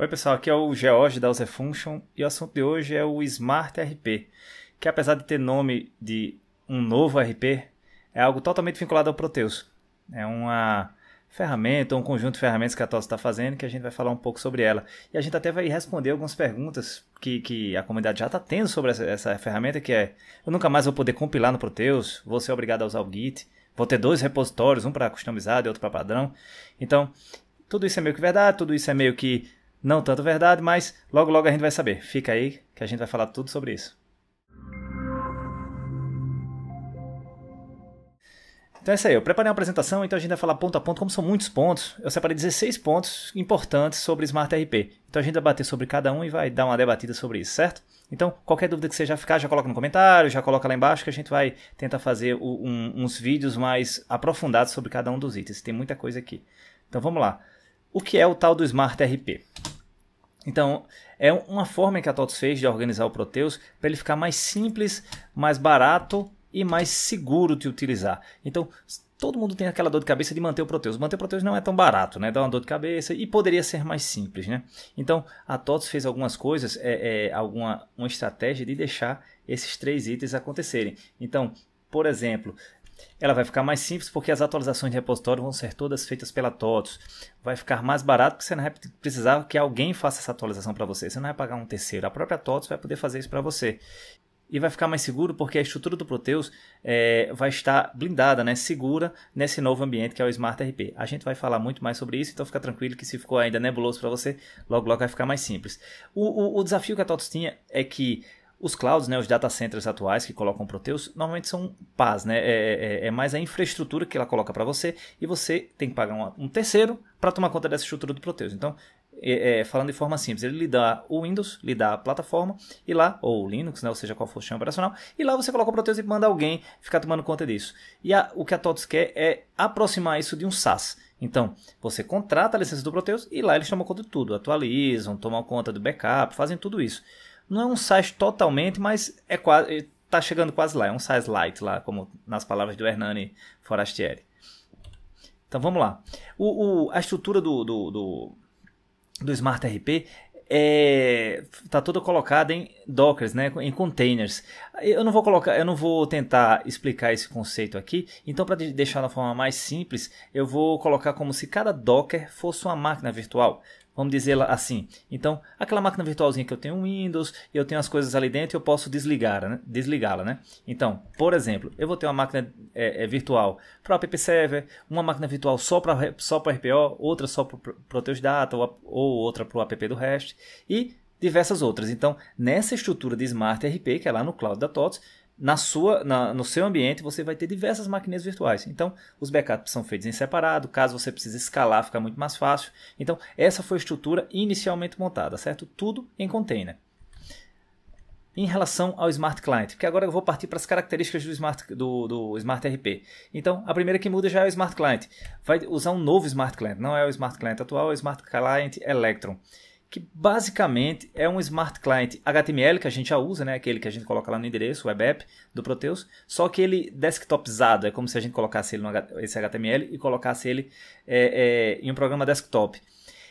Oi pessoal, aqui é o George da Use Function e o assunto de hoje é o Smart RP, que apesar de ter nome de um novo RP, é algo totalmente vinculado ao Proteus. É uma ferramenta, um conjunto de ferramentas que a TOS está fazendo, que a gente vai falar um pouco sobre ela. E a gente até vai responder algumas perguntas que, que a comunidade já está tendo sobre essa, essa, ferramenta, que é eu nunca mais vou poder compilar no Proteus, vou ser obrigado a usar o Git, vou ter dois repositórios, um para customizado e outro para padrão. Então, tudo isso é meio que verdade, tudo isso é meio que não tanto verdade, mas logo logo a gente vai saber. Fica aí que a gente vai falar tudo sobre isso. Então é isso aí, eu preparei uma apresentação, então a gente vai falar ponto a ponto, como são muitos pontos, eu separei 16 pontos importantes sobre Smart RP. Então a gente vai bater sobre cada um e vai dar uma debatida sobre isso, certo? Então, qualquer dúvida que você já ficar, já coloca no comentário, já coloca lá embaixo que a gente vai tentar fazer um, uns vídeos mais aprofundados sobre cada um dos itens. Tem muita coisa aqui. Então vamos lá. O que é o tal do Smart RP? Então, é uma forma que a TOTS fez de organizar o Proteus para ele ficar mais simples, mais barato e mais seguro de utilizar. Então, todo mundo tem aquela dor de cabeça de manter o Proteus. Manter o Proteus não é tão barato, né? Dá uma dor de cabeça e poderia ser mais simples, né? Então, a TOTS fez algumas coisas, é, é, alguma uma estratégia de deixar esses três itens acontecerem. Então, por exemplo, ela vai ficar mais simples porque as atualizações de repositório vão ser todas feitas pela TOTOS. Vai ficar mais barato porque você não vai precisar que alguém faça essa atualização para você. Você não vai pagar um terceiro. A própria TOTOS vai poder fazer isso para você. E vai ficar mais seguro porque a estrutura do Proteus é, vai estar blindada, né, segura nesse novo ambiente que é o Smart RP. A gente vai falar muito mais sobre isso, então fica tranquilo que se ficou ainda nebuloso para você, logo logo vai ficar mais simples. O, o, o desafio que a TOTOS tinha é que os clouds, né, os data centers atuais que colocam Proteus, normalmente são PAS, né? É, é, é, é mais a infraestrutura que ela coloca para você e você tem que pagar um, um terceiro para tomar conta dessa estrutura do Proteus. Então, é, é, falando de forma simples, ele lhe dá o Windows, lhe dá a plataforma e lá, ou Linux, né, ou seja, qual for o sistema operacional, e lá você coloca o Proteus e manda alguém ficar tomando conta disso. E a, o que a TOTS quer é aproximar isso de um SaaS. Então, você contrata a licença do Proteus e lá eles tomam conta de tudo, atualizam, tomam conta do backup, fazem tudo isso. Não é um size totalmente, mas é quase eh, tá chegando quase lá, é um size light lá, como nas palavras do Hernani Forastieri. Então vamos lá. O, o a estrutura do, do, do, do Smart RP é, tá toda colocada em dockers, né, em containers. Eu não vou colocar, eu não vou tentar explicar esse conceito aqui. Então para deixar uma forma mais simples, eu vou colocar como se cada docker fosse uma máquina virtual vamos dizer assim. Então, aquela máquina virtualzinha que eu tenho Windows, eu tenho as coisas ali dentro, eu posso desligar, né? desligá-la, né? Então, por exemplo, eu vou ter uma máquina é, é, virtual para o app server, uma máquina virtual só para só para RPO, outra só para o Teus Data ou, ou outra para o app do REST e diversas outras. Então, nessa estrutura de Smart RP, que é lá no cloud da TOTS, na sua, na, no seu ambiente você vai ter diversas maquininhas virtuais. Então, os backups são feitos em separado, caso você precise escalar, fica muito mais fácil. Então, essa foi a estrutura inicialmente montada, certo? Tudo em container. Em relação ao Smart Client, porque agora eu vou partir para as características do Smart, do, do Smart RP. Então, a primeira que muda já é o Smart Client. Vai usar um novo Smart Client, não é o Smart Client atual, é o Smart Client Electron que basicamente é um smart client HTML que a gente já usa, né? aquele que a gente coloca lá no endereço, web app do Proteus, só que ele desktopizado, é como se a gente colocasse ele no esse HTML e colocasse ele é, é, em um programa desktop.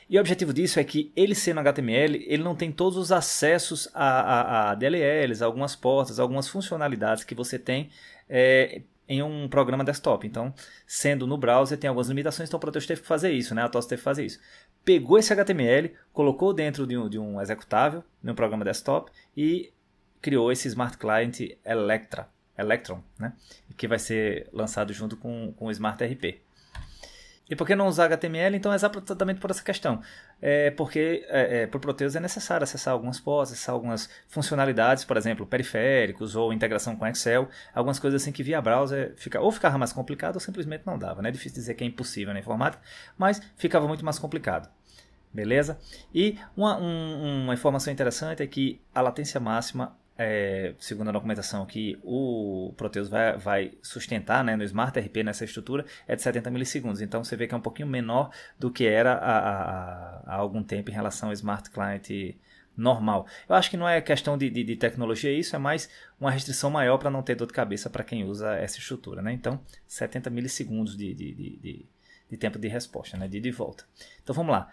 E o objetivo disso é que ele sendo HTML, ele não tem todos os acessos a, a, a DLLs, algumas portas, algumas funcionalidades que você tem é, em um programa desktop. Então, sendo no browser, tem algumas limitações, então o Proteus teve que fazer isso, né? a TOS teve que fazer isso pegou esse HTML, colocou dentro de um, de um executável, no programa desktop e criou esse Smart Client Electra, Electron, né? que vai ser lançado junto com, com o Smart RP. E por que não usar HTML? Então, é exatamente por essa questão é porque é, é, para o Proteus é necessário acessar algumas pós, acessar algumas funcionalidades, por exemplo, periféricos ou integração com Excel, algumas coisas assim que via browser fica, ou ficava mais complicado ou simplesmente não dava. Né? É difícil dizer que é impossível na informática, mas ficava muito mais complicado. Beleza? E uma, um, uma informação interessante é que a latência máxima é, segundo a documentação que o Proteus vai, vai, sustentar né, no Smart RP nessa estrutura é de 70 milissegundos. Então você vê que é um pouquinho menor do que era há, há, há algum tempo em relação ao Smart Client normal. Eu acho que não é questão de, de, de tecnologia isso, é mais uma restrição maior para não ter dor de cabeça para quem usa essa estrutura. Né? Então 70 milissegundos de, de tempo de resposta, né? de, de volta. Então vamos lá.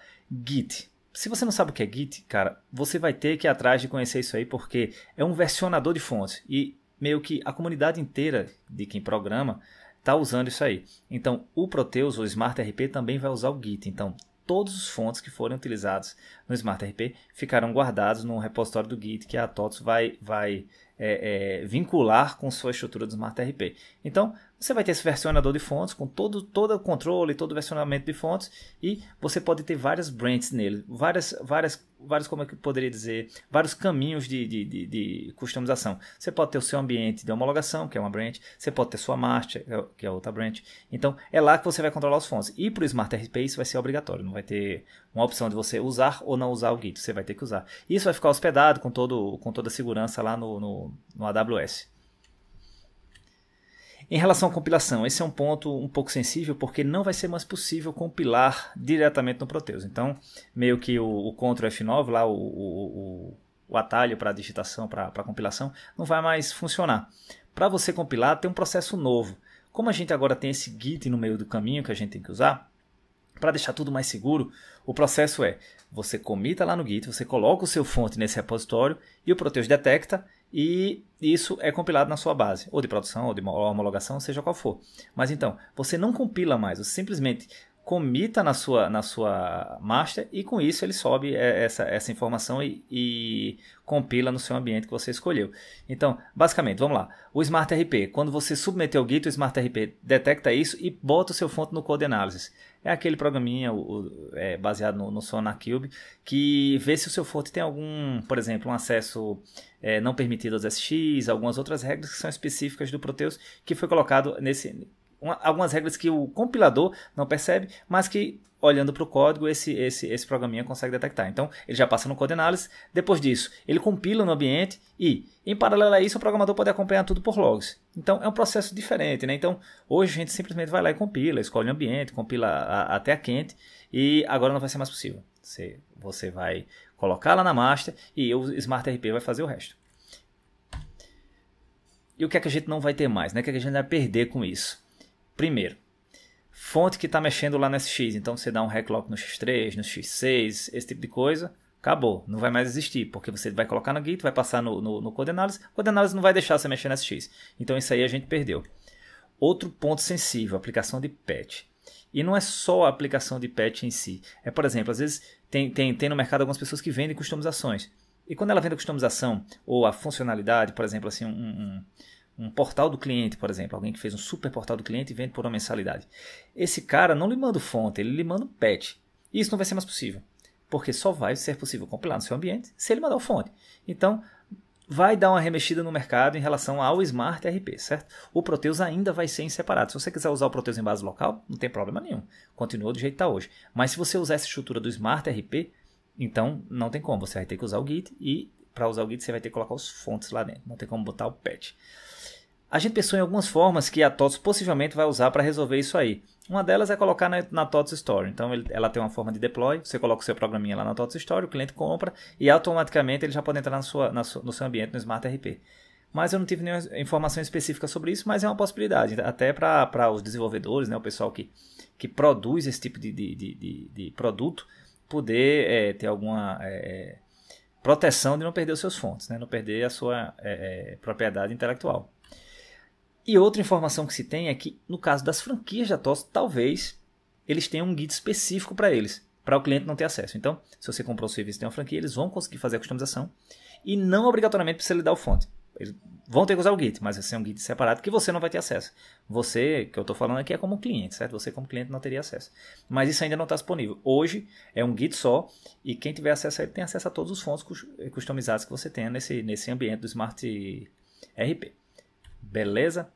Git se você não sabe o que é Git, cara, você vai ter que ir atrás de conhecer isso aí, porque é um versionador de fontes. E meio que a comunidade inteira de quem programa está usando isso aí. Então, o Proteus, o Smart RP, também vai usar o Git. Então, todos os fontes que forem utilizados no Smart RP ficarão guardados no repositório do Git que a TOTS vai, vai é, é, vincular com sua estrutura do Smart RP. Então, você vai ter esse versionador de fontes com todo, todo o controle, todo o versionamento de fontes e você pode ter várias brands nele, várias, várias vários, como é que eu poderia dizer, vários caminhos de, de, de, de, customização. Você pode ter o seu ambiente de homologação, que é uma branch, você pode ter sua master, é que é outra branch. Então, é lá que você vai controlar os fontes. E para o Smart RP isso vai ser obrigatório, não vai ter uma opção de você usar ou não usar o Git, você vai ter que usar. Isso vai ficar hospedado com, todo, com toda a segurança lá no, no, no AWS. Em relação à compilação, esse é um ponto um pouco sensível porque não vai ser mais possível compilar diretamente no Proteus. Então, meio que o, o Ctrl F9, lá o, o, o atalho para digitação, para compilação, não vai mais funcionar. Para você compilar, tem um processo novo. Como a gente agora tem esse Git no meio do caminho que a gente tem que usar, para deixar tudo mais seguro, o processo é: você comita lá no Git, você coloca o seu fonte nesse repositório e o Proteus detecta e isso é compilado na sua base, ou de produção, ou de homologação, seja qual for. Mas então, você não compila mais, você simplesmente comita na sua, na sua master e com isso ele sobe é, essa, essa informação e, e compila no seu ambiente que você escolheu. Então, basicamente, vamos lá. O Smart RP, quando você submeteu o Git, o Smart RP detecta isso e bota o seu fonte no code analysis. É aquele programinha o, o, é, baseado no, no Sonar Cube que vê se o seu forte tem algum, por exemplo, um acesso é, não permitido aos SX, algumas outras regras que são específicas do Proteus que foi colocado nesse uma, algumas regras que o compilador não percebe, mas que olhando para o código esse, esse, esse programinha consegue detectar. Então ele já passa no code análise. Depois disso, ele compila no ambiente e, em paralelo a isso, o programador pode acompanhar tudo por logs. Então é um processo diferente, né? Então hoje a gente simplesmente vai lá e compila, escolhe o ambiente, compila até a quente e agora não vai ser mais possível. Você, você vai colocar lá na master e o Smart RP vai fazer o resto. E o que é que a gente não vai ter mais, né? O que, é que a gente vai perder com isso? Primeiro, fonte que está mexendo lá no SX, então você dá um reclock no X3, no X6, esse tipo de coisa, acabou, não vai mais existir, porque você vai colocar no Git, vai passar no, no, no code o code não vai deixar você mexer no SX. Então isso aí a gente perdeu. Outro ponto sensível, aplicação de patch. E não é só a aplicação de patch em si. É, por exemplo, às vezes tem, tem, tem no mercado algumas pessoas que vendem customizações. E quando ela vende a customização ou a funcionalidade, por exemplo, assim, um, um, um portal do cliente, por exemplo, alguém que fez um super portal do cliente e vende por uma mensalidade. Esse cara não lhe manda fonte, ele lhe manda um patch. E isso não vai ser mais possível, porque só vai ser possível compilar no seu ambiente se ele mandar o fonte. Então, vai dar uma remexida no mercado em relação ao Smart RP, certo? O Proteus ainda vai ser em separado. Se você quiser usar o Proteus em base local, não tem problema nenhum. Continua do jeito que está hoje. Mas se você usar essa estrutura do Smart RP, então não tem como. Você vai ter que usar o Git e para usar o Git você vai ter que colocar os fontes lá dentro. Não tem como botar o patch. A gente pensou em algumas formas que a TOTS possivelmente vai usar para resolver isso aí. Uma delas é colocar na, na TOTS Store. Então ele, ela tem uma forma de deploy, você coloca o seu programinha lá na TOTS Store, o cliente compra e automaticamente ele já pode entrar na sua, na sua, no seu ambiente no Smart RP. Mas eu não tive nenhuma informação específica sobre isso, mas é uma possibilidade, até para os desenvolvedores, né, o pessoal que, que produz esse tipo de, de, de, de produto, poder é, ter alguma é, proteção de não perder os seus fontes, né, não perder a sua é, é propriedade intelectual. E outra informação que se tem é que, no caso das franquias da TOS, talvez eles tenham um guia específico para eles, para o cliente não ter acesso. Então, se você comprou o serviço e tem uma franquia, eles vão conseguir fazer a customização e não obrigatoriamente precisa lhe dar o fonte. Eles vão ter que usar o Git, mas vai assim, ser é um Git separado que você não vai ter acesso. Você, que eu estou falando aqui, é como cliente, certo? Você como cliente não teria acesso. Mas isso ainda não está disponível. Hoje é um Git só e quem tiver acesso a ele tem acesso a todos os fontes eh, customizados que você tem nesse, nesse ambiente do Smart RP. Beleza?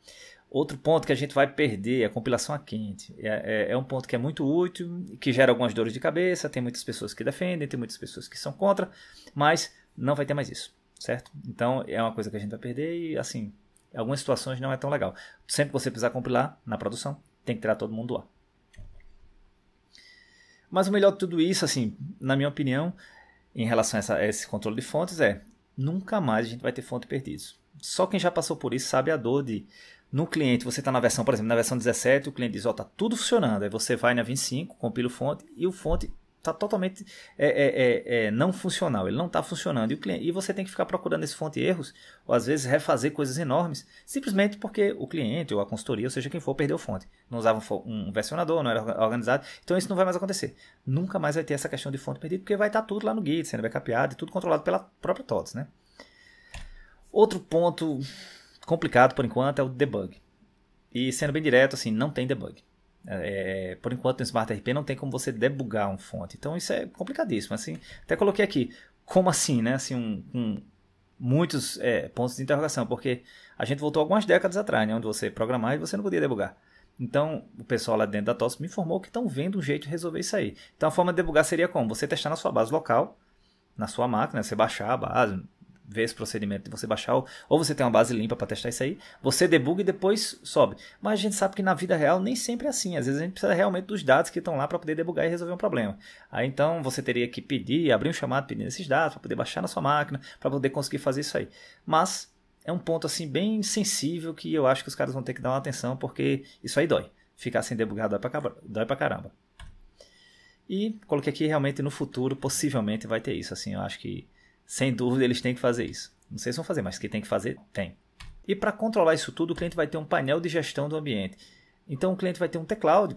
Outro ponto que a gente vai perder é a compilação a quente. É, é, é, um ponto que é muito útil, que gera algumas dores de cabeça, tem muitas pessoas que defendem, tem muitas pessoas que são contra, mas não vai ter mais isso, certo? Então é uma coisa que a gente vai perder e, assim, em algumas situações não é tão legal. Sempre que você precisar compilar na produção, tem que tirar todo mundo lá. Mas o melhor de tudo isso, assim, na minha opinião, em relação a, essa, a esse controle de fontes, é nunca mais a gente vai ter fonte perdida só quem já passou por isso sabe a dor de no cliente, você está na versão, por exemplo, na versão 17, o cliente diz, ó, oh, tá tudo funcionando. Aí você vai na 25, compila o fonte e o fonte está totalmente é, é, é, é, não funcional, ele não está funcionando. E, o cliente, e você tem que ficar procurando esse fonte erros, ou às vezes refazer coisas enormes, simplesmente porque o cliente ou a consultoria, ou seja quem for, perdeu fonte. Não usava um, um versionador, não era organizado. Então isso não vai mais acontecer. Nunca mais vai ter essa questão de fonte perdida, porque vai estar tá tudo lá no Git, sendo backupeado e tudo controlado pela própria TOTS, né? Outro ponto complicado por enquanto é o debug. E sendo bem direto, assim, não tem debug. É, é por enquanto no Smart RP não tem como você debugar um fonte. Então isso é complicadíssimo. Assim, até coloquei aqui, como assim, né? Assim, um, um muitos é, pontos de interrogação, porque a gente voltou algumas décadas atrás, né? Onde você programava e você não podia debugar. Então, o pessoal lá dentro da TOS me informou que estão vendo um jeito de resolver isso aí. Então, a forma de debugar seria como? Você testar na sua base local, na sua máquina, você baixar a base, ver esse procedimento de você baixar, ou, você tem uma base limpa para testar isso aí, você debuga e depois sobe. Mas a gente sabe que na vida real nem sempre é assim. Às vezes a gente precisa realmente dos dados que estão lá para poder debugar e resolver um problema. Aí então você teria que pedir, abrir um chamado pedindo esses dados para poder baixar na sua máquina, para poder conseguir fazer isso aí. Mas é um ponto assim bem sensível que eu acho que os caras vão ter que dar uma atenção porque isso aí dói. Ficar sem debugar dói pra, dói pra caramba. E coloquei aqui realmente no futuro possivelmente vai ter isso. Assim, eu acho que sem dúvida, eles têm que fazer isso. Não sei se vão fazer, mas que tem que fazer, tem. E para controlar isso tudo, o cliente vai ter um painel de gestão do ambiente. Então, o cliente vai ter um teclado,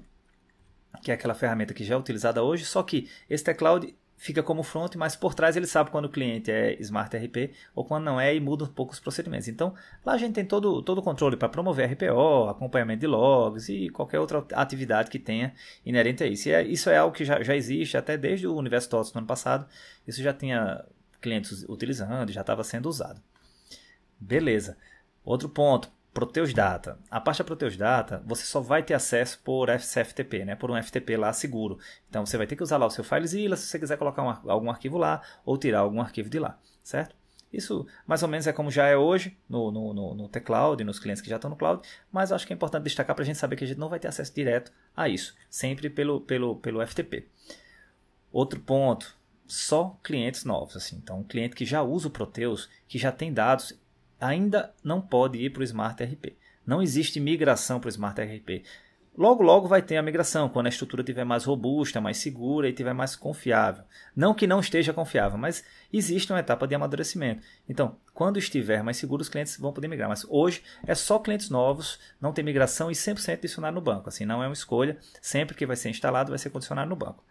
que é aquela ferramenta que já é utilizada hoje, só que esse teclado fica como front, mas por trás ele sabe quando o cliente é Smart RP ou quando não é e muda um pouco os procedimentos. Então, lá a gente tem todo, todo o controle para promover RPO, acompanhamento de logs e qualquer outra atividade que tenha inerente a isso. E é, isso é algo que já, já existe até desde o Universo TOTS no ano passado. Isso já tinha clientes utilizando, já estava sendo usado. Beleza. Outro ponto, Proteus Data. A pasta Proteus Data, você só vai ter acesso por FTP, né? por um FTP lá seguro. Então você vai ter que usar lá o seu FileZilla se você quiser colocar um, algum arquivo lá ou tirar algum arquivo de lá, certo? Isso mais ou menos é como já é hoje no, no, no, no T-Cloud, nos clientes que já estão no cloud, mas acho que é importante destacar para a gente saber que a gente não vai ter acesso direto a isso, sempre pelo, pelo, pelo FTP. Outro ponto, só clientes novos. Assim. Então, um cliente que já usa o Proteus, que já tem dados, ainda não pode ir para o Smart RP. Não existe migração para o Smart RP. Logo, logo vai ter a migração, quando a estrutura estiver mais robusta, mais segura e estiver mais confiável. Não que não esteja confiável, mas existe uma etapa de amadurecimento. Então, quando estiver mais seguro, os clientes vão poder migrar. Mas hoje é só clientes novos, não tem migração e 100% adicionado no banco. Assim, não é uma escolha. Sempre que vai ser instalado, vai ser condicionado no banco.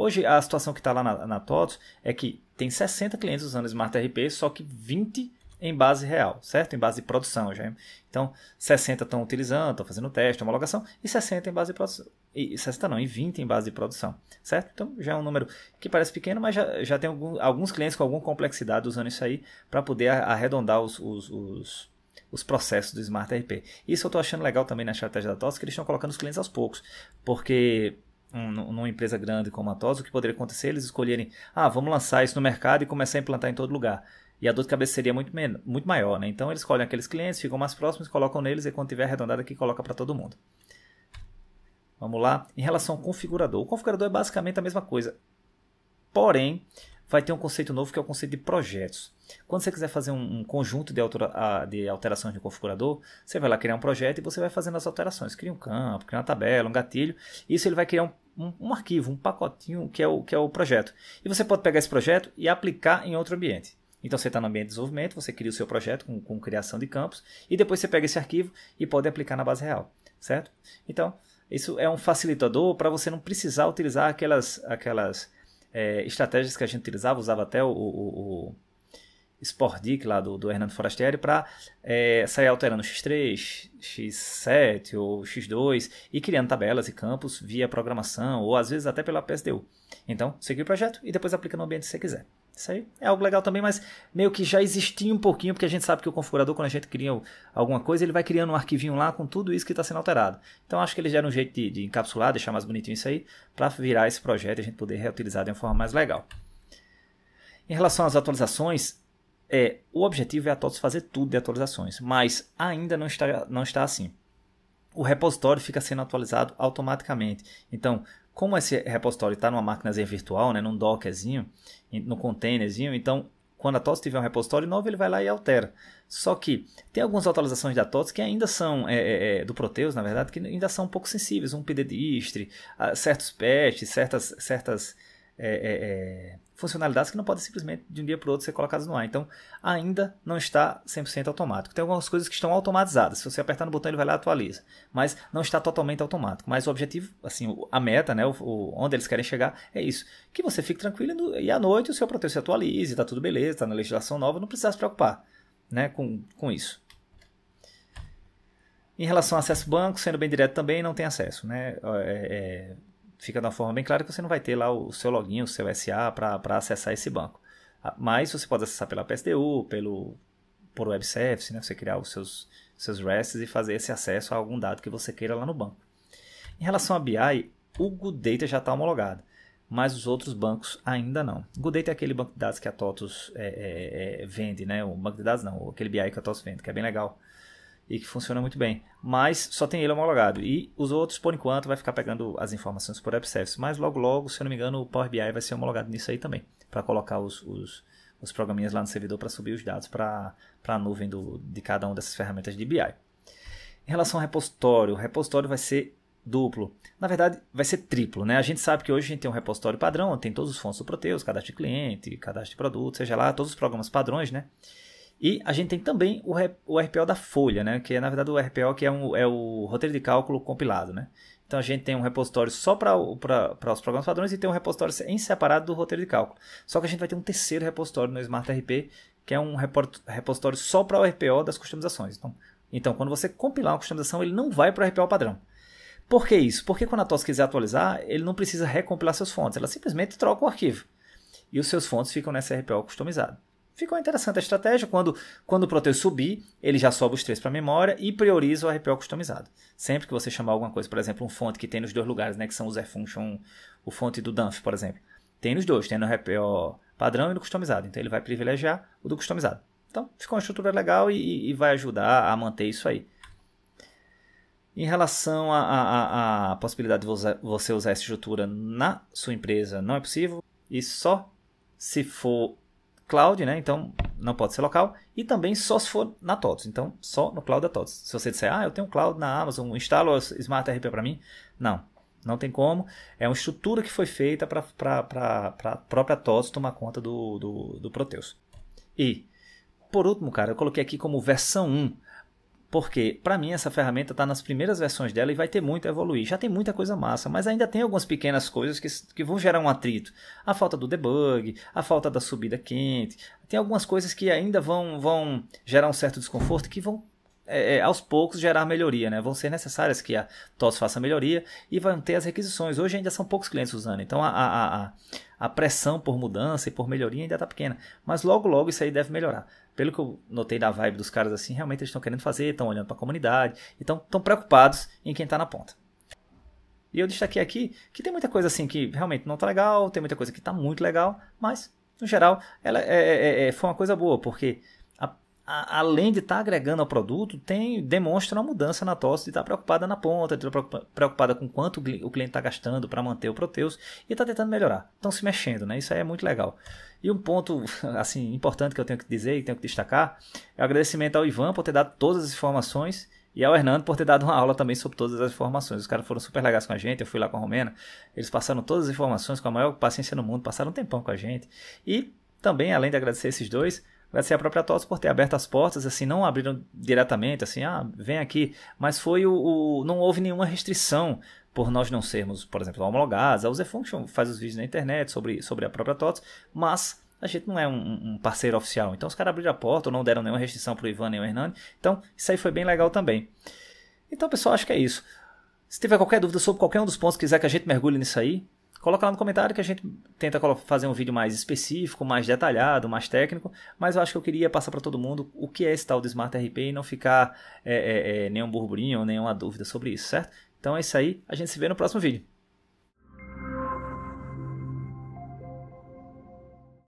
Hoje, a situação que está lá na, na TOTOS é que tem 60 clientes usando Smart RP, só que 20 em base real, certo? Em base de produção já. Então, 60 estão utilizando, estão fazendo teste, homologação, e 60 em base de produção. E 60 não, e 20 em base de produção, certo? Então, já é um número que parece pequeno, mas já, já tem algum, alguns clientes com alguma complexidade usando isso aí para poder arredondar os, os, os os processos do Smart RP. Isso eu estou achando legal também na estratégia da TOS, que eles estão colocando os clientes aos poucos, porque um, numa empresa grande como a TOS, o que poderia acontecer eles escolherem, ah, vamos lançar isso no mercado e começar a implantar em todo lugar. E a dor de cabeça seria muito, muito maior, né? Então eles escolhem aqueles clientes, ficam mais próximos, colocam neles e quando tiver arredondado aqui, coloca para todo mundo. Vamos lá. Em relação ao configurador, o configurador é basicamente a mesma coisa. Porém, vai ter um conceito novo que é o conceito de projetos. Quando você quiser fazer um, conjunto de, altera, de alterações de configurador, você vai lá criar um projeto e você vai fazendo as alterações. Cria um campo, cria uma tabela, um gatilho. Isso ele vai criar um um, arquivo, um pacotinho que é, o, que é o projeto. E você pode pegar esse projeto e aplicar em outro ambiente. Então você está no ambiente de desenvolvimento, você cria o seu projeto com, com criação de campos e depois você pega esse arquivo e pode aplicar na base real, certo? Então isso é um facilitador para você não precisar utilizar aquelas, aquelas é, estratégias que a gente utilizava, usava até o, o, o Spordic lá do, do Hernando Forastieri para é, sair alterando X3, X7 ou X2 e criando tabelas e campos via programação ou às vezes até pela PSDU. Então, seguir o projeto e depois aplica no ambiente que você quiser. Isso aí é algo legal também, mas meio que já existia um pouquinho, porque a gente sabe que o configurador, quando a gente cria alguma coisa, ele vai criando um arquivinho lá com tudo isso que está sendo alterado. Então acho que eles deram um jeito de, de encapsular, deixar mais bonitinho isso aí, para virar esse projeto e a gente poder reutilizar de uma forma mais legal. Em relação às atualizações, é, o objetivo é a todos fazer tudo de atualizações, mas ainda não está, não está assim o repositório fica sendo atualizado automaticamente. Então, como esse repositório está numa máquina virtual, né, num dockerzinho, no containerzinho, então quando a TOTS tiver um repositório novo, ele vai lá e altera. Só que tem algumas atualizações da TOTS que ainda são, é, é, é do Proteus, na verdade, que ainda são um pouco sensíveis, um pedestre, ah, certos patches, certas, certas é, é, é, funcionalidades que não podem simplesmente de um dia para o outro ser colocadas no ar. Então, ainda não está 100% automático. Tem algumas coisas que estão automatizadas. Se você apertar no botão, ele vai lá e atualiza. Mas não está totalmente automático. Mas o objetivo, assim, a meta, né, o, onde eles querem chegar, é isso. Que você fique tranquilo e à noite o seu protetor se atualize, está tudo beleza, está na legislação nova, não precisa se preocupar né, com, com isso. Em relação ao acesso banco, sendo bem direto também, não tem acesso. Né? É, é, fica de uma forma bem clara que você não vai ter lá o seu login, o seu SA para acessar esse banco. Ah, mas você pode acessar pela PSDU, pelo, por web service, né? você criar os seus, seus RESTs e fazer esse acesso a algum dado que você queira lá no banco. Em relação a BI, o GoodData já está homologado, mas os outros bancos ainda não. O GoodData é aquele banco de dados que a TOTUS é, é, é, vende, né? o banco de dados não, aquele BI que a TOTUS vende, que é bem legal e que funciona muito bem. Mas só tem ele homologado. E os outros, por enquanto, vai ficar pegando as informações por AppService. Mas logo, logo, se eu não me engano, o Power BI vai ser homologado nisso aí também. Para colocar os, os, os, programinhas lá no servidor para subir os dados para a nuvem do, de cada uma dessas ferramentas de BI. Em relação ao repositório, o repositório vai ser duplo. Na verdade, vai ser triplo. Né? A gente sabe que hoje a gente tem um repositório padrão, tem todos os fontes do Proteus, cadastro de cliente, cadastro de produto, seja lá, todos os programas padrões, né? E a gente tem também o, RPO da folha, né? que é na verdade o RPO que é, um, é o roteiro de cálculo compilado. Né? Então a gente tem um repositório só para os programas padrões e tem um repositório em separado do roteiro de cálculo. Só que a gente vai ter um terceiro repositório no Smart que é um repositório só para o RPO das customizações. Então, então quando você compilar uma customização, ele não vai para o RPO padrão. Por que isso? Porque quando a TOS quiser atualizar, ele não precisa recompilar seus fontes, ela simplesmente troca o arquivo. E os seus fontes ficam nessa RPO customizado ficou interessante a estratégia. Quando, quando o Proteus subir, ele já sobe os três para a memória e prioriza o RPO customizado. Sempre que você chamar alguma coisa, por exemplo, um fonte que tem nos dois lugares, né, que são o Zerfunction, o fonte do Dunf, por exemplo, tem nos dois, tem no RPO padrão e no customizado. Então ele vai privilegiar o do customizado. Então ficou uma estrutura legal e, e vai ajudar a manter isso aí. Em relação à possibilidade de você usar essa estrutura na sua empresa, não é possível. E só se for cloud, né? Então não pode ser local. E também só se for na TOTS. Então só no cloud da TOTS. Se você disser, ah, eu tenho um cloud na Amazon, instalo o Smart RP para mim. Não, não tem como. É uma estrutura que foi feita para a própria TOTS tomar conta do, do, do Proteus. E, por último, cara, eu coloquei aqui como versão 1 porque, para mim, essa ferramenta está nas primeiras versões dela e vai ter muito a evoluir. Já tem muita coisa massa, mas ainda tem algumas pequenas coisas que, que vão gerar um atrito. A falta do debug, a falta da subida quente. Tem algumas coisas que ainda vão, vão gerar um certo desconforto que vão é, é aos poucos gerar melhoria, né? Vão ser necessárias que a TOS faça melhoria e vão ter as requisições. Hoje ainda são poucos clientes usando, então a, a, a, a pressão por mudança e por melhoria ainda está pequena. Mas logo, logo isso aí deve melhorar pelo que eu notei da vibe dos caras assim, realmente eles estão querendo fazer, estão olhando para a comunidade, então estão preocupados em quem está na ponta. E eu destaquei aqui que tem muita coisa assim que realmente não está legal, tem muita coisa que está muito legal, mas no geral ela é, é, é, é foi uma coisa boa, porque a, além de estar tá agregando ao produto, tem demonstra uma mudança na tosse de estar tá preocupada na ponta, de estar tá preocupada com quanto o cliente está gastando para manter o Proteus e está tentando melhorar. Estão se mexendo, né? Isso aí é muito legal. E um ponto assim importante que eu tenho que dizer e tenho que destacar é o agradecimento ao Ivan por ter dado todas as informações e ao Hernando por ter dado uma aula também sobre todas as informações. Os caras foram super legais com a gente, eu fui lá com a Romena, eles passaram todas as informações com a maior paciência no mundo, passaram um tempão com a gente. E também, além de agradecer esses dois, Vai ser a própria TOTS por ter aberto as portas, assim, não abriram diretamente, assim, ah, vem aqui, mas foi o, o não houve nenhuma restrição por nós não sermos, por exemplo, homologados, a Function faz os vídeos na internet sobre, sobre a própria TOTS, mas a gente não é um, um parceiro oficial, então os caras abriram a porta, ou não deram nenhuma restrição para o Ivan nem o Hernani, então isso aí foi bem legal também. Então, pessoal, acho que é isso. Se tiver qualquer dúvida sobre qualquer um dos pontos, quiser que a gente mergulhe nisso aí, Coloca lá no comentário que a gente tenta fazer um vídeo mais específico, mais detalhado, mais técnico, mas eu acho que eu queria passar para todo mundo o que é esse tal do Smart RP e não ficar é, é, é, nenhum burburinho, ou nenhuma dúvida sobre isso, certo? Então é isso aí, a gente se vê no próximo vídeo.